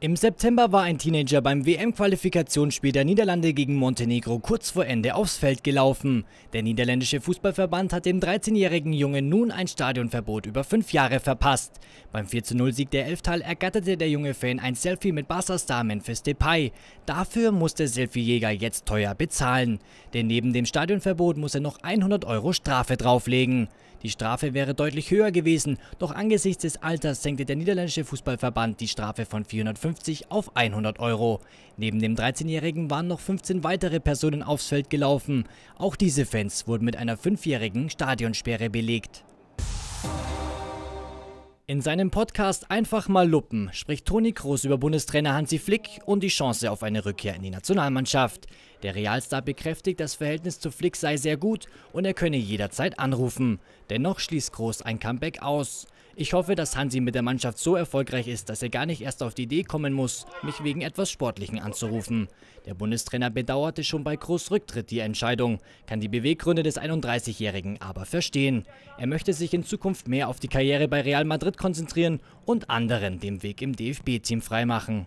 Im September war ein Teenager beim WM-Qualifikationsspiel der Niederlande gegen Montenegro kurz vor Ende aufs Feld gelaufen. Der niederländische Fußballverband hat dem 13-jährigen Jungen nun ein Stadionverbot über fünf Jahre verpasst. Beim 4-0-Sieg der Elftal ergatterte der junge Fan ein Selfie mit Barca-Star Memphis Depay. Dafür musste Selfie-Jäger jetzt teuer bezahlen. Denn neben dem Stadionverbot muss er noch 100 Euro Strafe drauflegen. Die Strafe wäre deutlich höher gewesen, doch angesichts des Alters senkte der niederländische Fußballverband die Strafe von 450 auf 100 Euro. Neben dem 13-Jährigen waren noch 15 weitere Personen aufs Feld gelaufen. Auch diese Fans wurden mit einer 5-jährigen Stadionsperre belegt. In seinem Podcast Einfach mal Luppen spricht Toni Kroos über Bundestrainer Hansi Flick und die Chance auf eine Rückkehr in die Nationalmannschaft. Der Realstar bekräftigt, das Verhältnis zu Flick sei sehr gut und er könne jederzeit anrufen. Dennoch schließt Groß ein Comeback aus. Ich hoffe, dass Hansi mit der Mannschaft so erfolgreich ist, dass er gar nicht erst auf die Idee kommen muss, mich wegen etwas Sportlichen anzurufen. Der Bundestrainer bedauerte schon bei Groß Rücktritt die Entscheidung, kann die Beweggründe des 31-Jährigen aber verstehen. Er möchte sich in Zukunft mehr auf die Karriere bei Real Madrid konzentrieren und anderen den Weg im DFB-Team freimachen.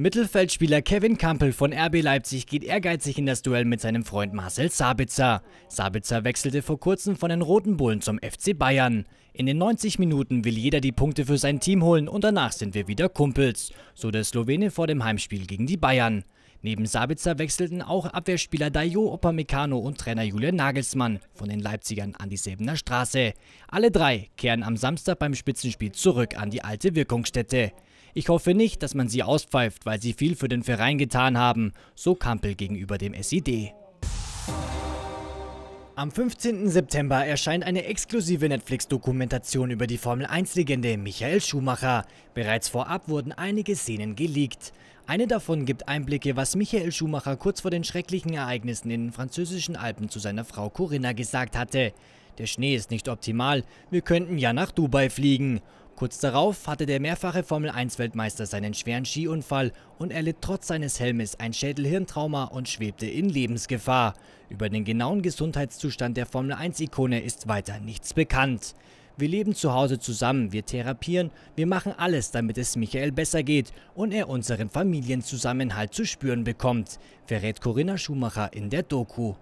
Mittelfeldspieler Kevin Kampel von RB Leipzig geht ehrgeizig in das Duell mit seinem Freund Marcel Sabitzer. Sabitzer wechselte vor kurzem von den Roten Bullen zum FC Bayern. In den 90 Minuten will jeder die Punkte für sein Team holen und danach sind wir wieder Kumpels, so der Slowene vor dem Heimspiel gegen die Bayern. Neben Sabitzer wechselten auch Abwehrspieler Dayo Opamecano und Trainer Julian Nagelsmann von den Leipzigern an die Säbener Straße. Alle drei kehren am Samstag beim Spitzenspiel zurück an die alte Wirkungsstätte. Ich hoffe nicht, dass man sie auspfeift, weil sie viel für den Verein getan haben, so Kampel gegenüber dem SID. Am 15. September erscheint eine exklusive Netflix-Dokumentation über die Formel-1-Legende Michael Schumacher. Bereits vorab wurden einige Szenen geleakt. Eine davon gibt Einblicke, was Michael Schumacher kurz vor den schrecklichen Ereignissen in den französischen Alpen zu seiner Frau Corinna gesagt hatte. Der Schnee ist nicht optimal, wir könnten ja nach Dubai fliegen. Kurz darauf hatte der mehrfache Formel-1-Weltmeister seinen schweren Skiunfall und erlitt trotz seines Helmes ein Schädelhirntrauma und schwebte in Lebensgefahr. Über den genauen Gesundheitszustand der Formel-1-Ikone ist weiter nichts bekannt. Wir leben zu Hause zusammen, wir therapieren, wir machen alles, damit es Michael besser geht und er unseren Familienzusammenhalt zu spüren bekommt, verrät Corinna Schumacher in der Doku.